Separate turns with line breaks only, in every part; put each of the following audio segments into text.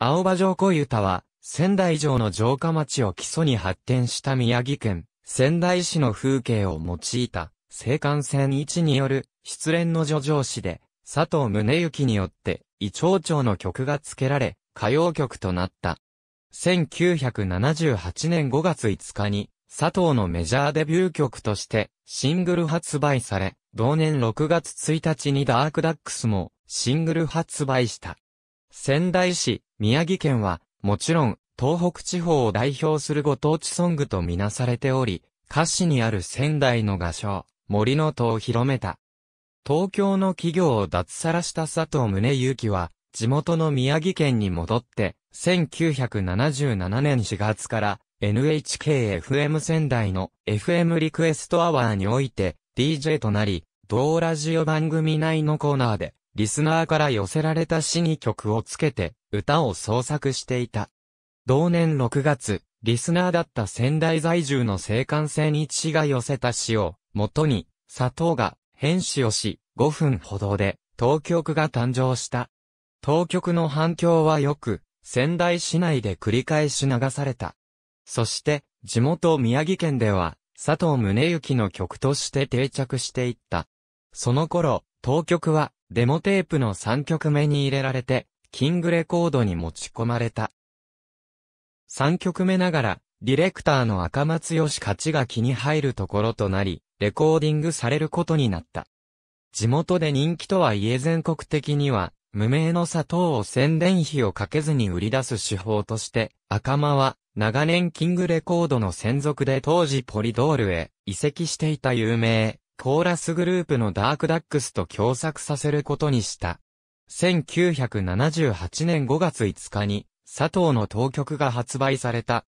青葉城小湯田は、仙台城の城下町を基礎に発展した宮城県、仙台市の風景を用いた、青函線一による、失恋の叙情詩で、佐藤宗幸によって、伊調町の曲が付けられ、歌謡曲となった。1978年5月5日に、佐藤のメジャーデビュー曲として、シングル発売され、同年6月1日にダークダックスも、シングル発売した。仙台市、宮城県は、もちろん、東北地方を代表するご当地ソングとみなされており、歌詞にある仙台の画商、森の戸を広めた。東京の企業を脱サラした佐藤宗行は、地元の宮城県に戻って、1977年4月から NHKFM 仙台の FM リクエストアワーにおいて DJ となり、同ラジオ番組内のコーナーでリスナーから寄せられた詩に曲をつけて、歌を創作していた。同年6月、リスナーだった仙台在住の生還性に誌が寄せた詩を、元に、佐藤が、編集をし、5分ほどで、当局が誕生した。当局の反響はよく、仙台市内で繰り返し流された。そして、地元宮城県では、佐藤宗行の曲として定着していった。その頃、当局は、デモテープの3曲目に入れられて、キングレコードに持ち込まれた。3曲目ながら、ディレクターの赤松義勝が気に入るところとなり、レコーディングされることになった。地元で人気とはいえ全国的には、無名の砂糖を宣伝費をかけずに売り出す手法として、赤間は、長年キングレコードの専属で当時ポリドールへ移籍していた有名、コーラスグループのダークダックスと共作させることにした。1978年5月5日に、佐藤の当局が発売された。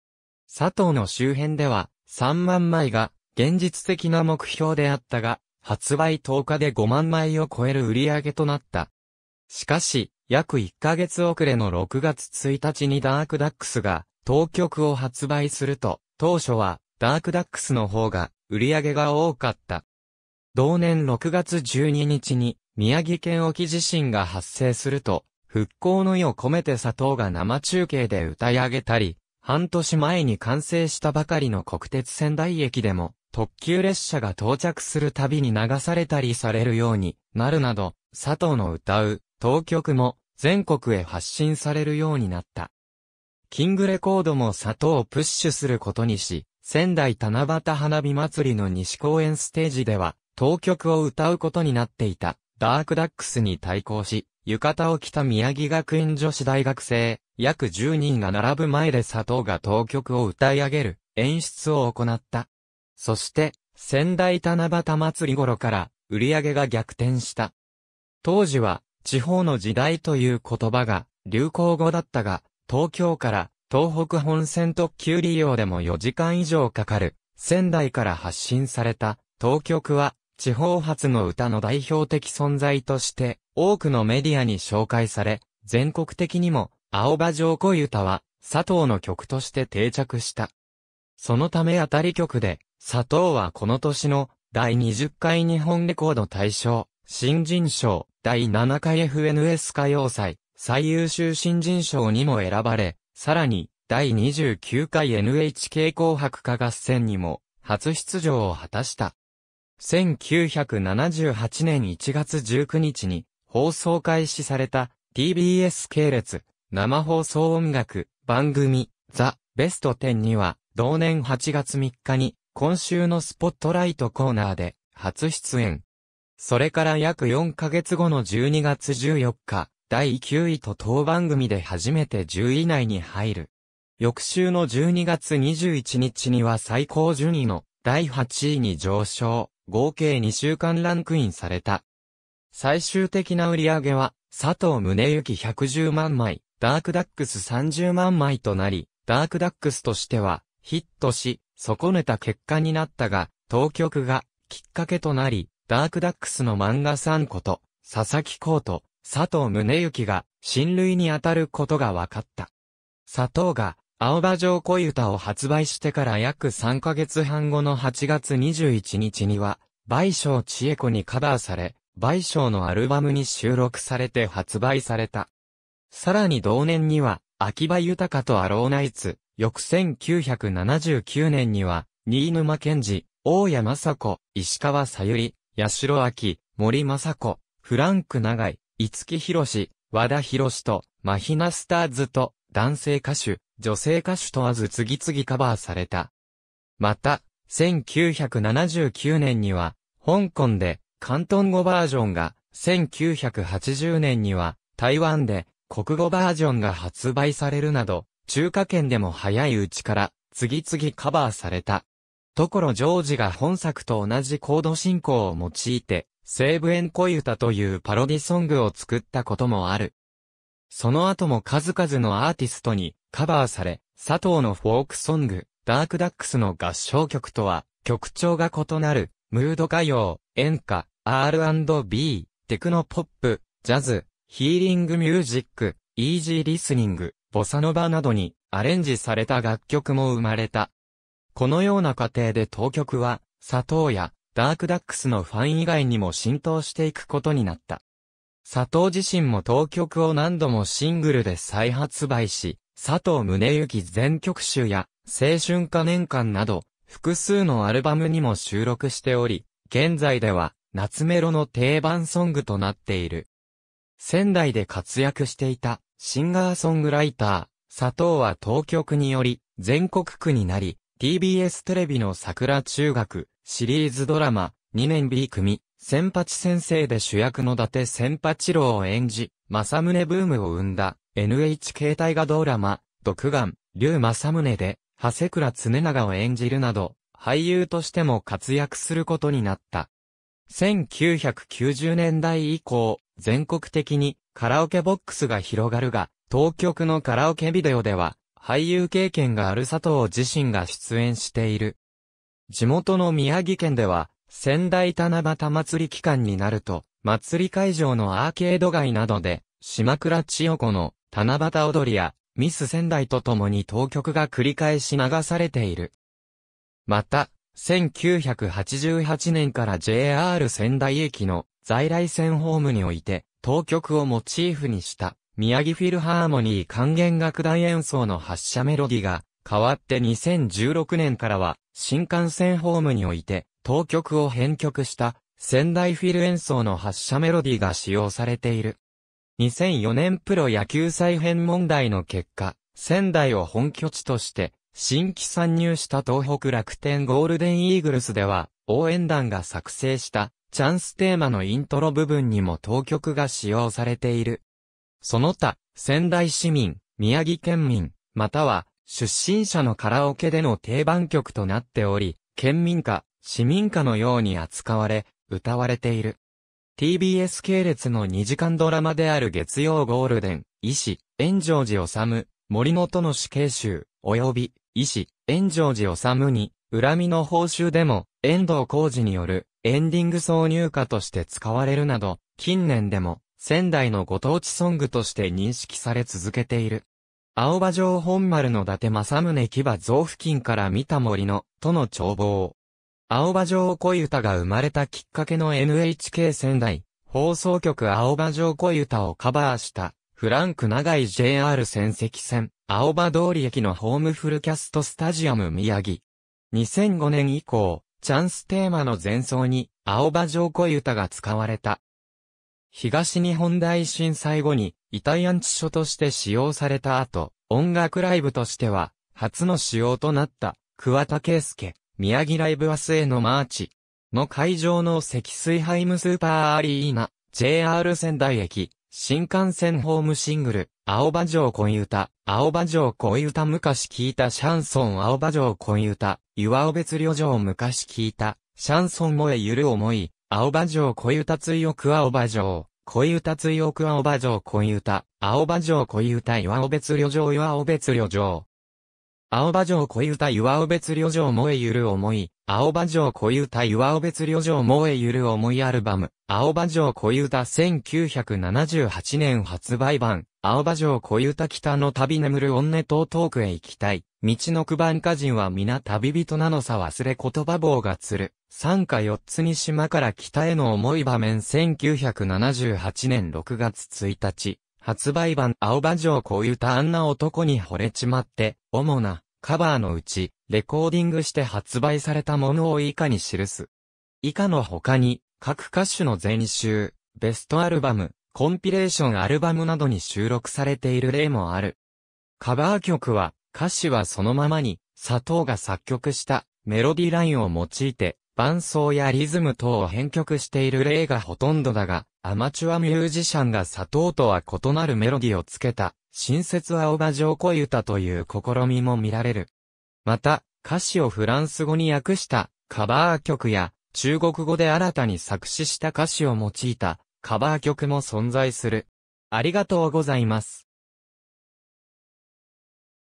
佐藤の周辺では、3万枚が、現実的な目標であったが、発売10日で5万枚を超える売り上げとなった。しかし、約1ヶ月遅れの6月1日にダークダックスが、当局を発売すると、当初は、ダークダックスの方が、売り上げが多かった。同年6月12日に宮城県沖地震が発生すると、復興の意を込めて佐藤が生中継で歌い上げたり、半年前に完成したばかりの国鉄仙台駅でも、特急列車が到着するたびに流されたりされるようになるなど、佐藤の歌う、当局も全国へ発信されるようになった。キングレコードも佐藤をプッシュすることにし、仙台七夕花火祭りの西公園ステージでは、当曲を歌うことになっていた、ダークダックスに対抗し、浴衣を着た宮城学院女子大学生、約10人が並ぶ前で佐藤が当曲を歌い上げる、演出を行った。そして、仙台七夕祭り頃から、売り上げが逆転した。当時は、地方の時代という言葉が流行語だったが、東京から東北本線特急利用でも4時間以上かかる、仙台から発信された、当局は地方発の歌の代表的存在として、多くのメディアに紹介され、全国的にも、青葉城恋歌は、佐藤の曲として定着した。そのため当たり曲で、佐藤はこの年の、第20回日本レコード大賞、新人賞、第7回 FNS 歌謡祭、最優秀新人賞にも選ばれ、さらに、第29回 NHK 紅白歌合戦にも、初出場を果たした。1978年1月19日に放送開始された TBS 系列生放送音楽番組ザ・ベスト10には同年8月3日に今週のスポットライトコーナーで初出演。それから約4ヶ月後の12月14日、第9位と当番組で初めて10位以内に入る。翌週の12月21日には最高順位の第8位に上昇。合計2週間ランクインされた。最終的な売り上げは、佐藤宗行110万枚、ダークダックス30万枚となり、ダークダックスとしては、ヒットし、損ねた結果になったが、当局が、きっかけとなり、ダークダックスの漫画3個と、佐々木コート、佐藤宗行が、親類に当たることが分かった。佐藤が、青葉城恋歌を発売してから約3ヶ月半後の8月21日には、倍賞千恵子にカバーされ、倍賞のアルバムに収録されて発売された。さらに同年には、秋葉豊とアローナイツ、翌1979年には、新沼健治、大谷雅子、石川さゆり、八代明、森雅子、フランク長井、五木博士、和田博士と、マヒナスターズと、男性歌手、女性歌手問わず次々カバーされた。また、1979年には、香港で、広東語バージョンが、1980年には、台湾で、国語バージョンが発売されるなど、中華圏でも早いうちから、次々カバーされた。ところジョージが本作と同じコード進行を用いて、西部コ恋歌というパロディソングを作ったこともある。その後も数々のアーティストにカバーされ、佐藤のフォークソング、ダークダックスの合唱曲とは、曲調が異なる、ムード歌謡、演歌、R&B、テクノポップ、ジャズ、ヒーリングミュージック、イージーリスニング、ボサノバなどにアレンジされた楽曲も生まれた。このような過程で当局は、佐藤やダークダックスのファン以外にも浸透していくことになった。佐藤自身も当局を何度もシングルで再発売し、佐藤宗幸全曲集や、青春歌年間など、複数のアルバムにも収録しており、現在では、夏メロの定番ソングとなっている。仙台で活躍していた、シンガーソングライター、佐藤は当局により、全国区になり、TBS テレビの桜中学、シリーズドラマ、2年 B 組、千八先生で主役の伊達千八郎を演じ、政宗ブームを生んだ NHK 大河ドラマ、独眼、竜政宗で、長谷倉常長を演じるなど、俳優としても活躍することになった。1990年代以降、全国的にカラオケボックスが広がるが、当局のカラオケビデオでは、俳優経験がある佐藤自身が出演している。地元の宮城県では、仙台七夕祭り期間になると、祭り会場のアーケード街などで、島倉千代子の七夕踊りやミス仙台とともに当局が繰り返し流されている。また、1988年から JR 仙台駅の在来線ホームにおいて、当局をモチーフにした宮城フィルハーモニー管弦楽団演奏の発車メロディが、変わって2016年からは新幹線ホームにおいて、当局を編曲した仙台フィル演奏の発射メロディが使用されている。2004年プロ野球再編問題の結果、仙台を本拠地として、新規参入した東北楽天ゴールデンイーグルスでは、応援団が作成したチャンステーマのイントロ部分にも当局が使用されている。その他、仙台市民、宮城県民、または出身者のカラオケでの定番曲となっており、県民歌、市民歌のように扱われ、歌われている。TBS 系列の2時間ドラマである月曜ゴールデン、医師、炎上寺治、森本の死刑囚、及び、医師、炎上寺治に、恨みの報酬でも、遠藤浩二による、エンディング挿入歌として使われるなど、近年でも、仙台のご当地ソングとして認識され続けている。青葉城本丸の伊達政宗牙像付近から見た森の、との眺望。青葉城恋歌が生まれたきっかけの NHK 仙台放送局青葉城恋歌をカバーしたフランク長い JR 仙石線青葉通り駅のホームフルキャストスタジアム宮城2005年以降チャンステーマの前奏に青葉城恋歌が使われた東日本大震災後にイタリアン地所として使用された後音楽ライブとしては初の使用となった桑田圭介宮城ライブ明日へのマーチの会場の積水ハイムスーパーアリーナ、JR 仙台駅、新幹線ホームシングル、青葉城恋歌、青葉城恋歌昔聞いたシャンソン青葉城恋歌、岩尾別旅城昔聞いた、シャンソン萌えゆる思い、青葉城恋歌追憶青葉城、恋歌追憶青葉城恋歌、青葉城恋歌岩尾別旅城岩尾別旅城。青葉城恋歌岩尾別旅情萌えゆる思い、青葉城恋歌岩尾別旅情萌えゆる思いアルバム、青葉城小恋歌1978年発売版、青葉城恋歌北の旅眠る女と遠くへ行きたい。道の九番家人は皆旅人なのさ忘れ言葉棒がつる。三加四つに島から北への重い場面1978年6月1日。発売版青葉城恋歌あんな男に惚れちまって、主なカバーのうち、レコーディングして発売されたものを以下に記す。以下の他に、各歌手の全集、ベストアルバム、コンピレーションアルバムなどに収録されている例もある。カバー曲は、歌詞はそのままに、佐藤が作曲したメロディラインを用いて、伴奏やリズム等を編曲している例がほとんどだが、アマチュアミュージシャンが佐藤とは異なるメロディをつけた新設青葉城小歌という試みも見られる。また、歌詞をフランス語に訳したカバー曲や、中国語で新たに作詞した歌詞を用いたカバー曲も存在する。ありがとうございます。